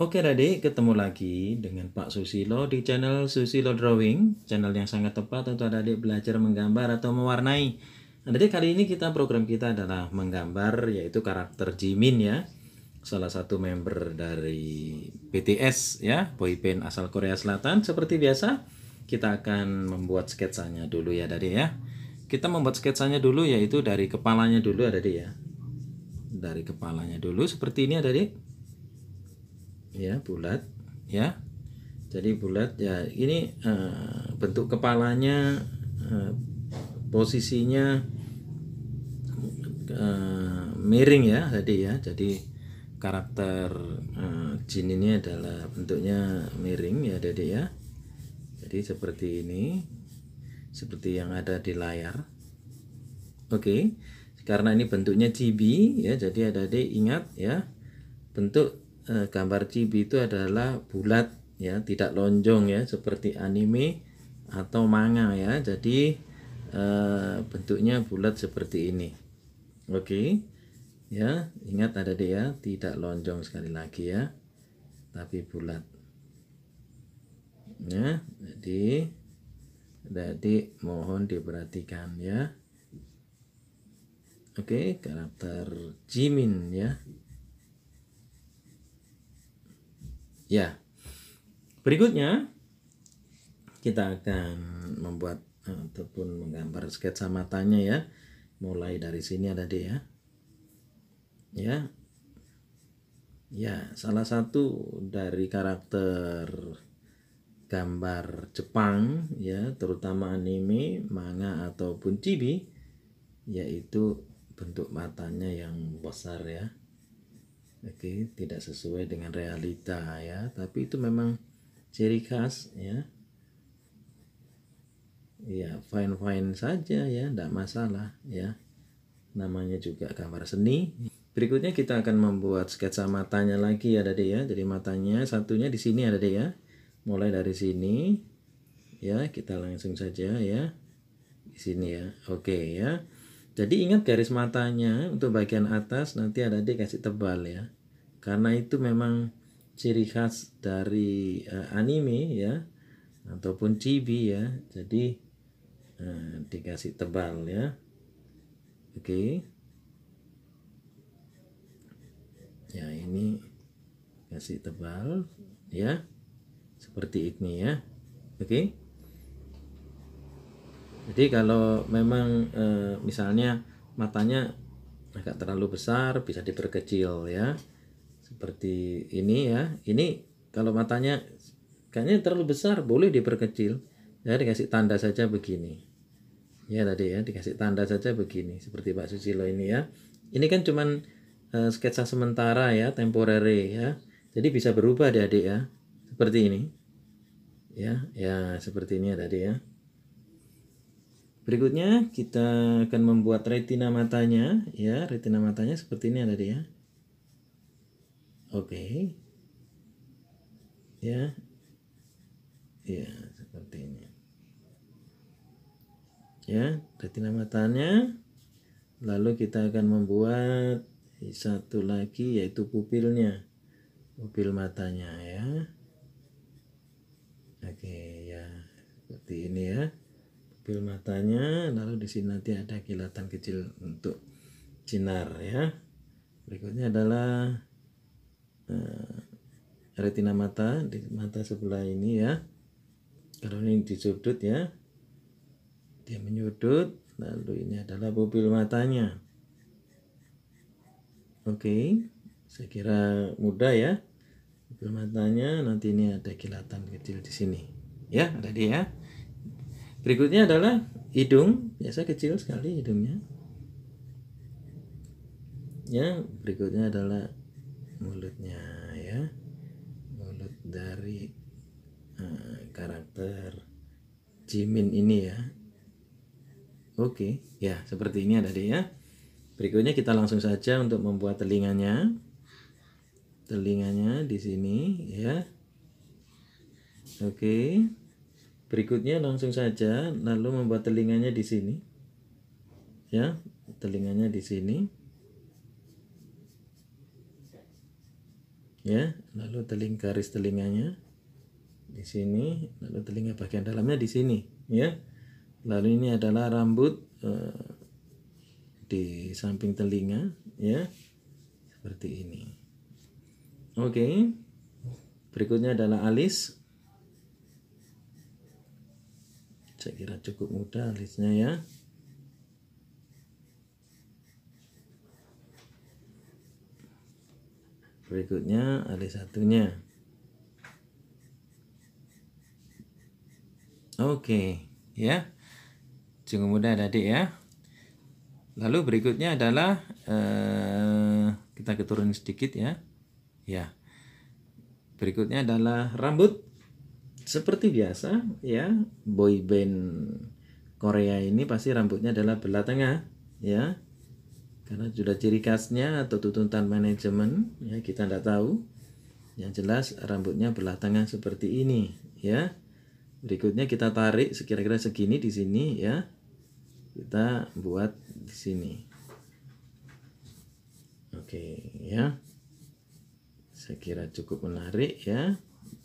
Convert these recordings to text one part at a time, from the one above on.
Oke adik, ketemu lagi dengan Pak Susilo di channel Susilo Drawing, channel yang sangat tepat untuk adik belajar menggambar atau mewarnai. Adik kali ini kita program kita adalah menggambar yaitu karakter Jimin ya, salah satu member dari BTS ya, boyband asal Korea Selatan. Seperti biasa, kita akan membuat sketsanya dulu ya adik ya. Kita membuat sketsanya dulu yaitu dari kepalanya dulu adik ya. Dari kepalanya dulu seperti ini adik ya bulat ya jadi bulat ya ini uh, bentuk kepalanya uh, posisinya uh, miring ya tadi ya jadi karakter uh, jin ini adalah bentuknya miring ya Dede ya. Jadi seperti ini. Seperti yang ada di layar. Oke. Okay. Karena ini bentuknya cibi ya, jadi ada di ingat ya. Bentuk Eh, gambar chibi itu adalah bulat ya, tidak lonjong ya seperti anime atau manga ya. Jadi e, bentuknya bulat seperti ini. Oke. Okay. Ya, ingat ada dia ya, tidak lonjong sekali lagi ya. Tapi bulat. Ya, jadi jadi mohon diperhatikan ya. Oke, okay, karakter Jimin ya. Ya. Berikutnya kita akan membuat ataupun menggambar sketsa matanya ya. Mulai dari sini ada dia ya. Ya. Ya, salah satu dari karakter gambar Jepang ya, terutama anime, manga ataupun chibi yaitu bentuk matanya yang besar ya oke tidak sesuai dengan realita ya tapi itu memang ciri khas ya ya fine fine saja ya tidak masalah ya namanya juga gambar seni berikutnya kita akan membuat sketsa matanya lagi ya tadi ya jadi matanya satunya di sini ada ya, deh ya mulai dari sini ya kita langsung saja ya di sini ya oke ya jadi ingat garis matanya untuk bagian atas nanti ada dikasih tebal ya. Karena itu memang ciri khas dari uh, anime ya ataupun chibi ya. Jadi uh, dikasih tebal ya. Oke. Okay. Ya ini kasih tebal ya. Seperti ini ya. Oke. Okay. Jadi kalau memang e, misalnya matanya agak terlalu besar bisa diperkecil ya. Seperti ini ya. Ini kalau matanya kayaknya terlalu besar boleh diperkecil. Ya dikasih tanda saja begini. Ya tadi ya dikasih tanda saja begini seperti Pak Susilo ini ya. Ini kan cuman e, sketsa sementara ya, temporary ya. Jadi bisa berubah adik-adik ya. Seperti ini. Ya, ya seperti ini ya tadi ya. Berikutnya kita akan membuat retina matanya ya, retina matanya seperti ini tadi ya. Oke. Okay. Ya. Ya, seperti ini. Ya, retina matanya. Lalu kita akan membuat satu lagi yaitu pupilnya. Pupil matanya ya. Oke, okay, ya. Seperti ini ya ambil matanya lalu di sini nanti ada kilatan kecil untuk sinar ya berikutnya adalah uh, retina mata di mata sebelah ini ya kalau ini di sudut ya dia menyudut lalu ini adalah pupil matanya oke okay. saya kira mudah ya pupil matanya nanti ini ada kilatan kecil di sini ya ada dia ya Berikutnya adalah hidung, biasa kecil sekali hidungnya. Ya, berikutnya adalah mulutnya ya. Mulut dari uh, karakter Jimin ini ya. Oke, ya seperti ini ada ya. Berikutnya kita langsung saja untuk membuat telinganya. Telinganya di sini ya. Oke. Berikutnya langsung saja lalu membuat telinganya di sini. Ya, telinganya di sini. Ya, lalu teling garis telinganya di sini, lalu telinga bagian dalamnya di sini, ya. Lalu ini adalah rambut eh, di samping telinga, ya. Seperti ini. Oke. Berikutnya adalah alis saya kira cukup mudah listnya ya berikutnya ada satunya oke okay, ya cukup mudah adik ya lalu berikutnya adalah eh, kita keturunin sedikit ya ya berikutnya adalah rambut seperti biasa ya boy band Korea ini pasti rambutnya adalah belah tengah ya karena sudah ciri khasnya atau tuntutan manajemen ya kita tidak tahu yang jelas rambutnya belah tengah seperti ini ya berikutnya kita tarik sekira-kira segini di sini ya kita buat di sini oke ya saya kira cukup menarik ya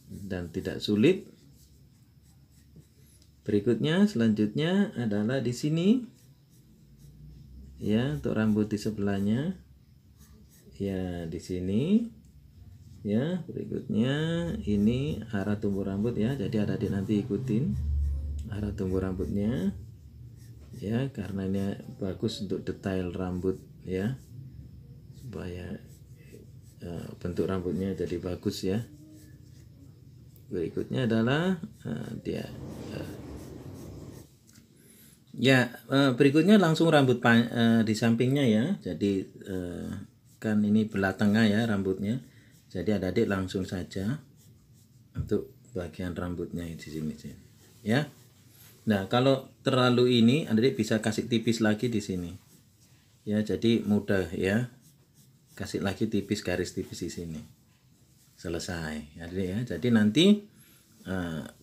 dan tidak sulit Berikutnya selanjutnya adalah di sini ya untuk rambut di sebelahnya ya di sini ya berikutnya ini arah tumbuh rambut ya jadi ada di nanti ikutin arah tumbuh rambutnya ya karena ini bagus untuk detail rambut ya supaya uh, bentuk rambutnya jadi bagus ya berikutnya adalah uh, dia uh, Ya, eh, berikutnya langsung rambut eh, di sampingnya ya. Jadi eh, kan ini belah tengah ya rambutnya. Jadi ada adik langsung saja untuk bagian rambutnya di sini, sini. Ya. Nah, kalau terlalu ini adik bisa kasih tipis lagi di sini. Ya, jadi mudah ya. Kasih lagi tipis garis tipis di sini. Selesai. Adik ya. Jadi nanti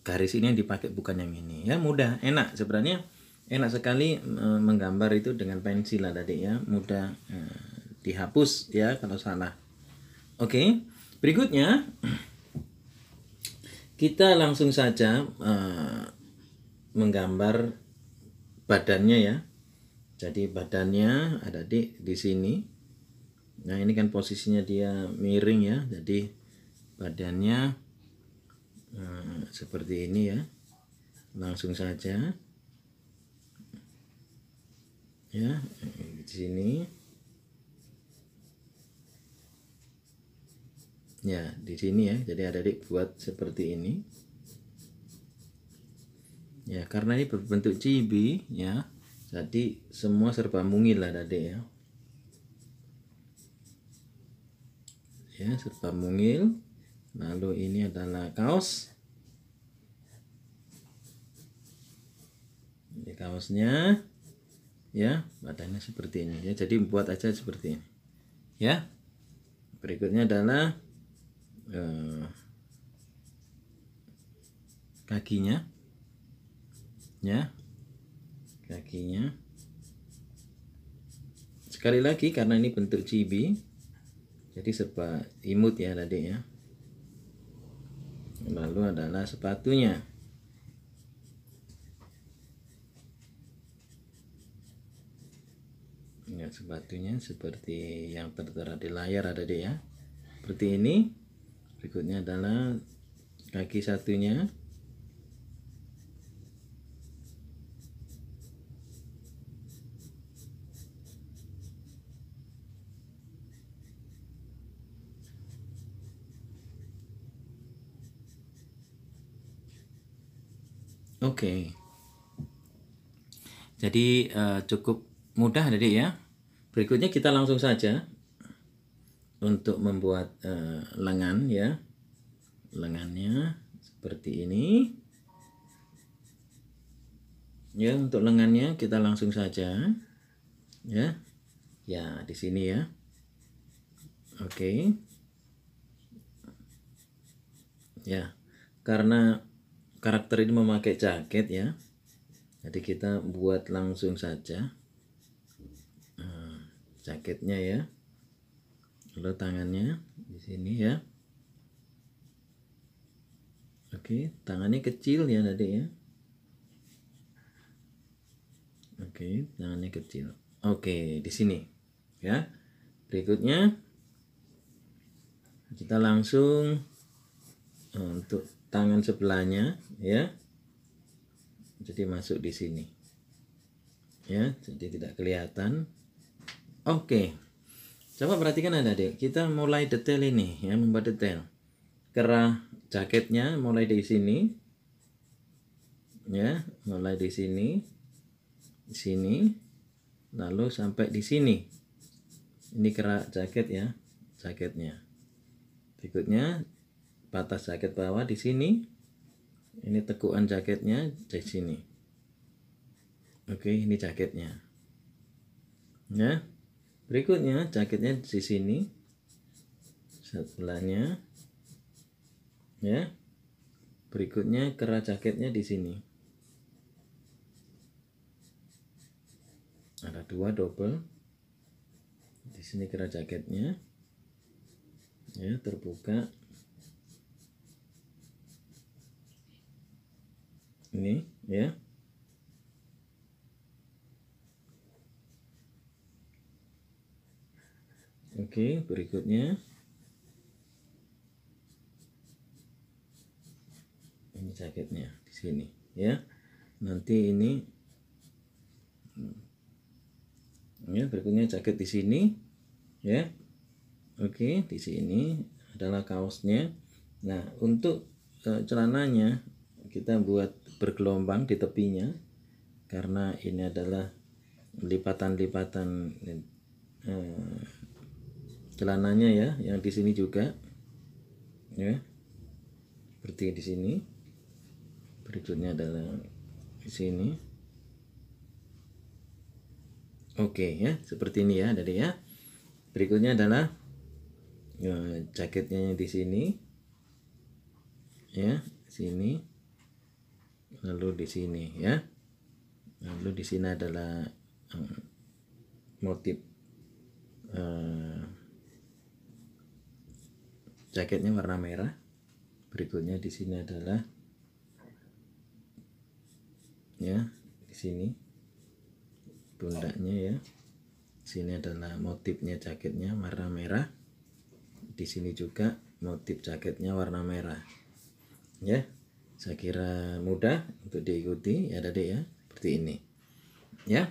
garis ini yang dipakai bukan yang ini. Ya, mudah, enak sebenarnya enak sekali e, menggambar itu dengan pensil lah tadi ya mudah e, dihapus ya kalau salah oke berikutnya kita langsung saja e, menggambar badannya ya jadi badannya ada di di sini nah ini kan posisinya dia miring ya jadi badannya seperti ini ya langsung saja ya eh, di sini ya di sini ya jadi ada adik buat seperti ini ya karena ini berbentuk cibi ya jadi semua serba mungil lah adik ya ya serba mungil lalu ini adalah kaos ini kaosnya ya batangnya seperti ini ya jadi buat aja seperti ini ya berikutnya adalah eh, kakinya ya kakinya sekali lagi karena ini bentuk cibi jadi serba imut ya tadi ya lalu adalah sepatunya tinggal sepatunya seperti yang tertera di layar ada deh ya seperti ini berikutnya adalah kaki satunya Oke. Okay. Jadi uh, cukup mudah tadi ya. Berikutnya kita langsung saja untuk membuat uh, lengan ya. Lengannya seperti ini. Ya, untuk lengannya kita langsung saja. Ya. Ya, di sini ya. Oke. Okay. Ya. Karena karakter ini memakai jaket ya. Jadi kita buat langsung saja jaketnya ya lalu tangannya di sini ya oke tangannya kecil ya tadi ya oke tangannya kecil oke di sini ya berikutnya kita langsung eh, untuk tangan sebelahnya ya jadi masuk di sini ya jadi tidak kelihatan Oke. Coba perhatikan ada Dek. Kita mulai detail ini ya, membuat detail. Kerah jaketnya mulai di sini. Ya, mulai di sini. Di sini. Lalu sampai di sini. Ini kerah jaket ya, jaketnya. Berikutnya batas jaket bawah di sini. Ini tekukan jaketnya di sini. Oke, ini jaketnya. Ya berikutnya jaketnya di sini sebelahnya ya berikutnya kerah jaketnya di sini ada dua double di sini kerah jaketnya ya terbuka ini ya Oke, berikutnya. Ini jaketnya di sini ya. Nanti ini hmm. ya berikutnya jaket di sini ya. Oke, di sini adalah kaosnya. Nah, untuk eh, celananya kita buat bergelombang di tepinya karena ini adalah lipatan-lipatan eh, celananya ya yang di sini juga ya seperti di sini berikutnya adalah di sini oke ya seperti ini ya dari ya berikutnya adalah ya, jaketnya di sini ya sini lalu di sini ya lalu di sini adalah eh, motif eh, jaketnya warna merah berikutnya di sini adalah ya di sini pundaknya ya di sini adalah motifnya jaketnya warna merah di sini juga motif jaketnya warna merah ya saya kira mudah untuk diikuti ya Dedek ya seperti ini ya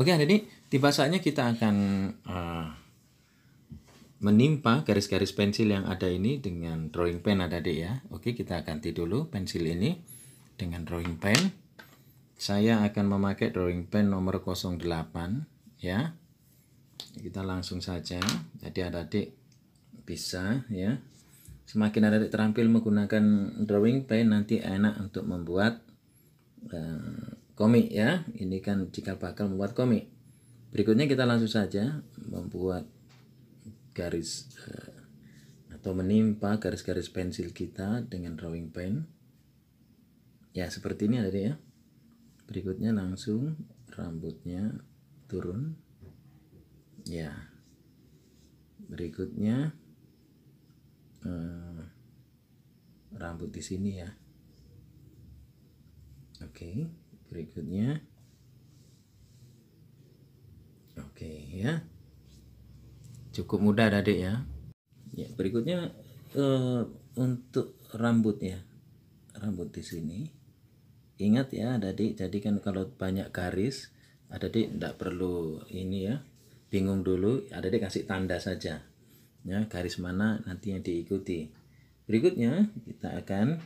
oke jadi tiba saatnya kita akan uh, menimpa garis-garis pensil yang ada ini dengan drawing pen ada deh ya. Oke, kita ganti dulu pensil ini dengan drawing pen. Saya akan memakai drawing pen nomor 08 ya. Kita langsung saja. Jadi ada deh bisa ya. Semakin ada adik terampil menggunakan drawing pen nanti enak untuk membuat uh, komik ya. Ini kan jika bakal membuat komik. Berikutnya kita langsung saja membuat garis uh, atau menimpa garis-garis pensil kita dengan drawing pen ya seperti ini ada ya berikutnya langsung rambutnya turun ya berikutnya uh, rambut di sini ya oke berikutnya oke ya cukup mudah adik ya ya berikutnya eh, untuk rambut ya rambut di sini ingat ya adik jadi kan kalau banyak garis adik tidak perlu ini ya bingung dulu adik kasih tanda saja ya garis mana nanti yang diikuti berikutnya kita akan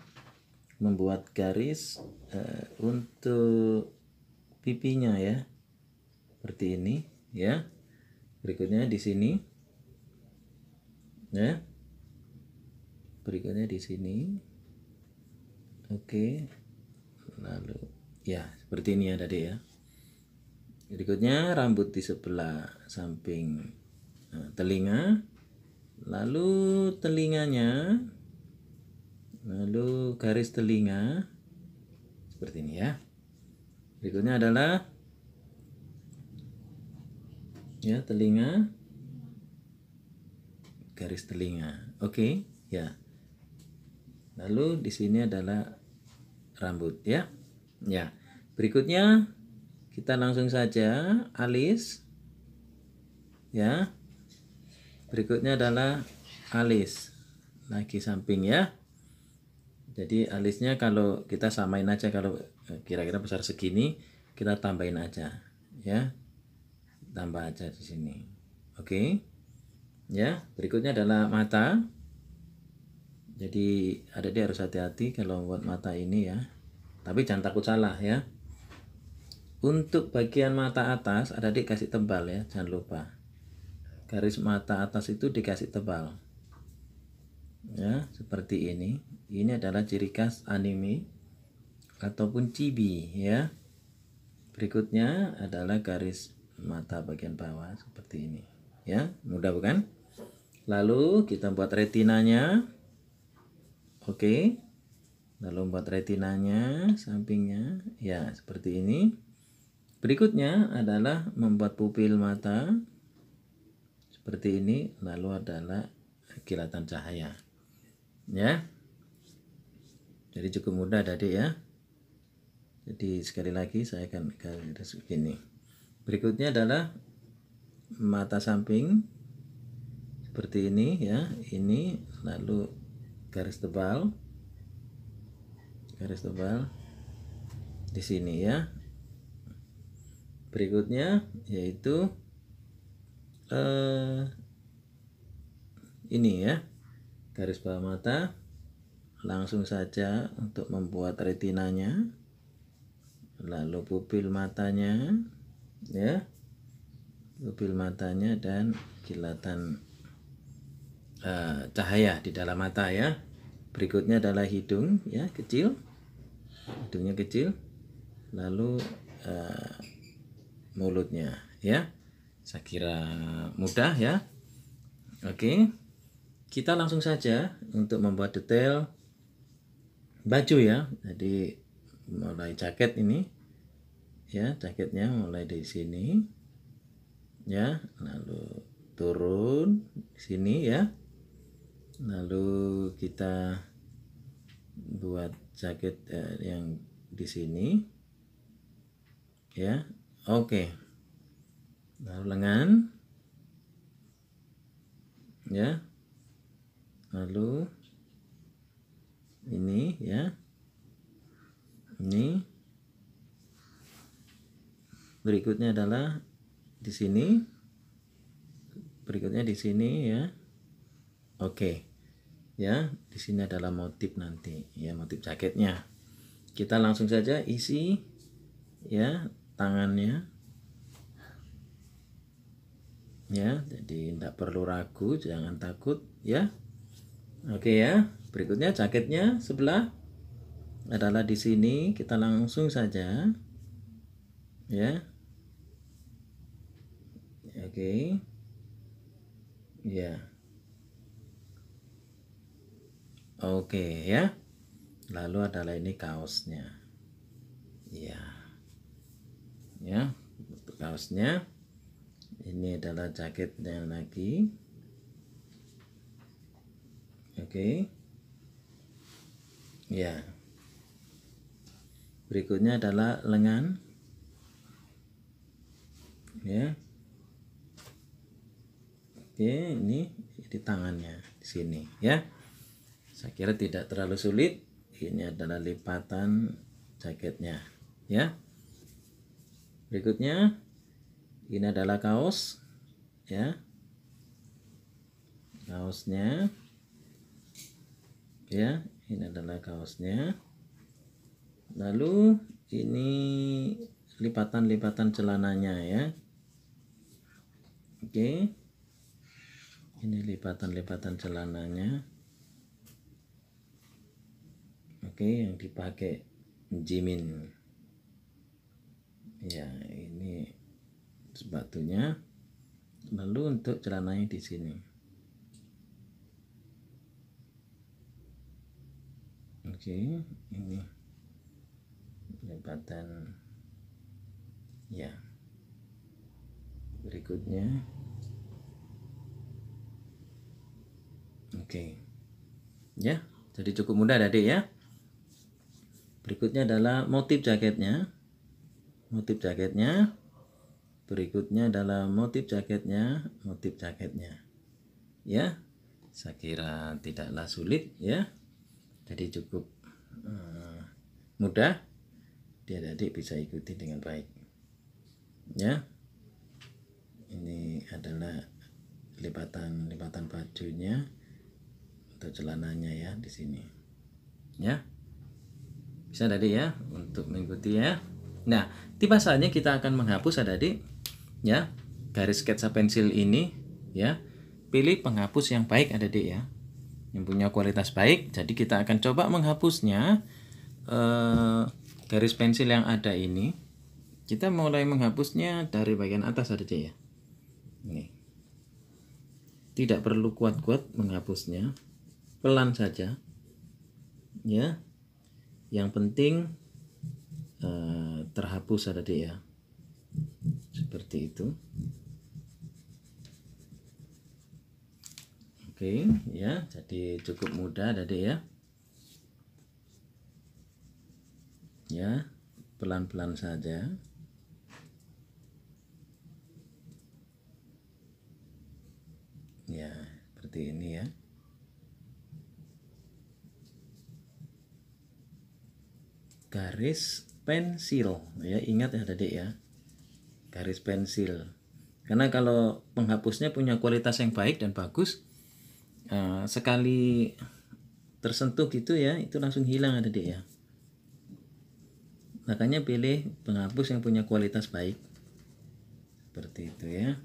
membuat garis uh, untuk pipinya ya seperti ini ya berikutnya di sini ya berikutnya di sini oke lalu ya seperti ini ya tadi ya berikutnya rambut di sebelah samping eh, telinga lalu telinganya lalu garis telinga seperti ini ya berikutnya adalah ya telinga garis telinga. Oke, okay? ya. Lalu di sini adalah rambut ya. Ya. Berikutnya kita langsung saja alis ya. Berikutnya adalah alis lagi samping ya. Jadi alisnya kalau kita samain aja kalau eh, kira-kira besar segini kita tambahin aja ya. Tambah aja di sini. Oke. Okay? ya berikutnya adalah mata jadi ada dia harus hati-hati kalau buat mata ini ya tapi jangan takut salah ya untuk bagian mata atas ada dikasih tebal ya jangan lupa garis mata atas itu dikasih tebal ya seperti ini ini adalah ciri khas anime ataupun cibi ya berikutnya adalah garis mata bagian bawah seperti ini ya mudah bukan Lalu kita buat retinanya. Oke. Lalu buat retinanya sampingnya. Ya, seperti ini. Berikutnya adalah membuat pupil mata. Seperti ini, lalu adalah kilatan cahaya. Ya. Jadi cukup mudah tadi ya. Jadi sekali lagi saya akan garis ini Berikutnya adalah mata samping seperti ini ya ini lalu garis tebal garis tebal di sini ya berikutnya yaitu eh, ini ya garis bawah mata langsung saja untuk membuat retinanya lalu pupil matanya ya pupil matanya dan kilatan uh, cahaya di dalam mata ya. Berikutnya adalah hidung ya, kecil. Hidungnya kecil. Lalu uh, mulutnya ya. Saya kira mudah ya. Oke. Kita langsung saja untuk membuat detail baju ya. Jadi mulai jaket ini ya, jaketnya mulai di sini ya, lalu turun sini ya lalu kita buat jaket eh, yang di sini ya oke okay. lalu lengan ya lalu ini ya ini berikutnya adalah di sini berikutnya di sini ya Oke. Ya, di sini adalah motif nanti, ya motif jaketnya. Kita langsung saja isi ya tangannya. Ya, jadi tidak perlu ragu, jangan takut ya. Oke ya. Berikutnya jaketnya sebelah adalah di sini kita langsung saja ya oke ya Oke ya. Lalu adalah ini kaosnya. Ya. Ya, untuk kaosnya. Ini adalah jaketnya lagi. Oke. Ya. Berikutnya adalah lengan. Ya. Oke, ini di tangannya di sini ya. Saya kira tidak terlalu sulit. Ini adalah lipatan jaketnya, ya. Berikutnya ini adalah kaos, ya. Kaosnya ya, ini adalah kaosnya. Lalu ini lipatan-lipatan celananya ya. Oke. Ini lipatan-lipatan celananya oke okay, yang dipakai Jimin ya ini sepatunya lalu untuk celananya di sini oke okay, ini lipatan ya berikutnya oke okay. ya jadi cukup mudah tadi ya Berikutnya adalah motif jaketnya. Motif jaketnya. Berikutnya adalah motif jaketnya, motif jaketnya. Ya. Saya kira tidaklah sulit ya. Jadi cukup uh, mudah. Dia adik bisa ikuti dengan baik. Ya. Ini adalah lipatan-lipatan bajunya atau celananya ya di sini. Ya bisa tadi ya untuk mengikuti ya nah tiba saatnya kita akan menghapus tadi ya, ya garis sketsa pensil ini ya pilih penghapus yang baik ada ya, di ya yang punya kualitas baik jadi kita akan coba menghapusnya eh, garis pensil yang ada ini kita mulai menghapusnya dari bagian atas saja ya, ya ini tidak perlu kuat-kuat menghapusnya pelan saja ya yang penting eh, terhapus ada dia ya seperti itu oke ya jadi cukup mudah ada ya ya pelan-pelan saja ya seperti ini ya garis pensil ya ingat ya tadi ya garis pensil karena kalau penghapusnya punya kualitas yang baik dan bagus eh, sekali tersentuh gitu ya itu langsung hilang ada ya makanya pilih penghapus yang punya kualitas baik seperti itu ya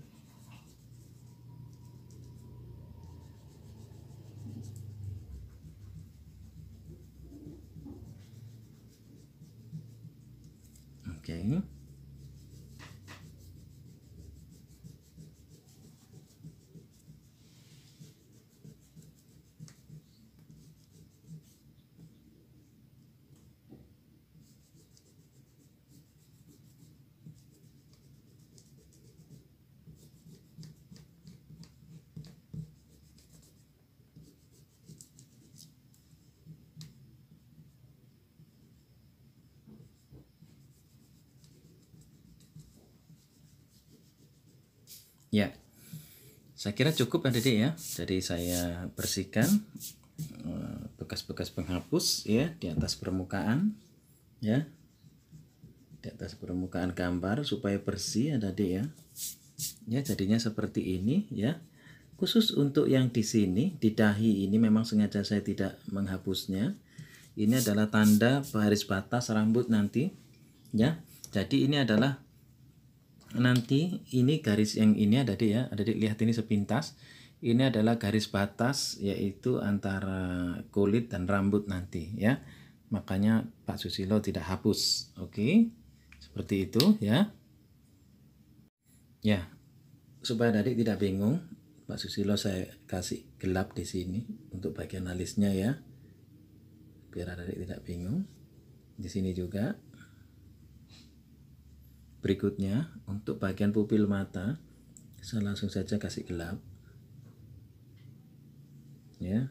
Ya, saya kira cukup ya Dede ya. Jadi saya bersihkan eh, bekas-bekas penghapus ya di atas permukaan ya di atas permukaan gambar supaya bersih ya Dede ya. Ya jadinya seperti ini ya. Khusus untuk yang di sini di dahi ini memang sengaja saya tidak menghapusnya. Ini adalah tanda baris batas rambut nanti ya. Jadi ini adalah nanti ini garis yang ini ada di ya ada di lihat ini sepintas ini adalah garis batas yaitu antara kulit dan rambut nanti ya makanya Pak Susilo tidak hapus oke seperti itu ya ya supaya adik tidak bingung Pak Susilo saya kasih gelap di sini untuk bagian alisnya ya biar adik tidak bingung di sini juga Berikutnya, untuk bagian pupil mata, saya langsung saja kasih gelap. Ya.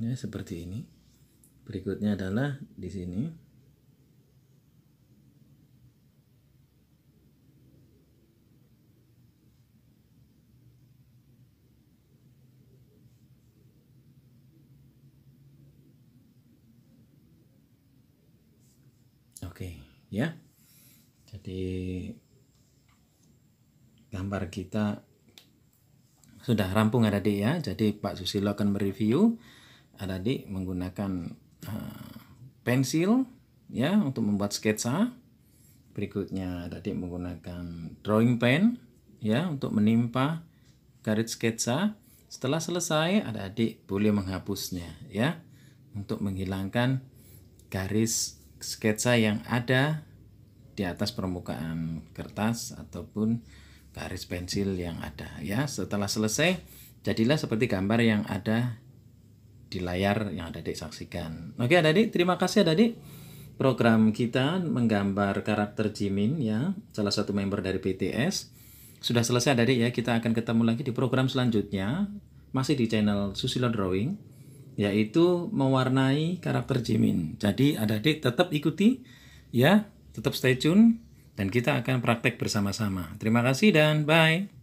Ya, seperti ini. Berikutnya adalah di sini ya jadi gambar kita sudah rampung ada di ya jadi Pak Susilo akan mereview ada di menggunakan uh, pensil ya untuk membuat sketsa berikutnya adik menggunakan drawing pen ya untuk menimpa garis sketsa setelah selesai ada adik boleh menghapusnya ya untuk menghilangkan garis sketsa yang ada di atas permukaan kertas ataupun garis pensil yang ada ya setelah selesai jadilah seperti gambar yang ada di layar yang ada saksikan. Oke Adik, terima kasih Adik. Program kita menggambar karakter Jimin ya, salah satu member dari BTS. Sudah selesai Adik ya, kita akan ketemu lagi di program selanjutnya. Masih di channel Susilo Drawing yaitu mewarnai karakter Jimin. Jadi ada adik tetap ikuti ya, tetap stay tune dan kita akan praktek bersama-sama. Terima kasih dan bye.